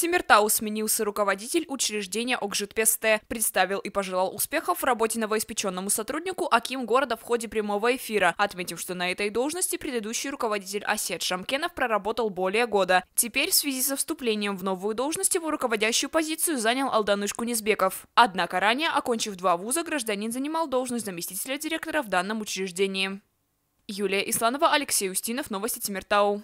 Тимиртау сменился руководитель учреждения Окжитпесте, представил и пожелал успехов в работе новоиспеченному сотруднику Аким города в ходе прямого эфира, отметив, что на этой должности предыдущий руководитель Осет Шамкенов проработал более года. Теперь в связи со вступлением в новую должность его руководящую позицию занял Алданыш Кунизбеков. Однако ранее, окончив два вуза, гражданин занимал должность заместителя директора в данном учреждении. Юлия Исланова, Алексей Устинов, Новости Тимиртау.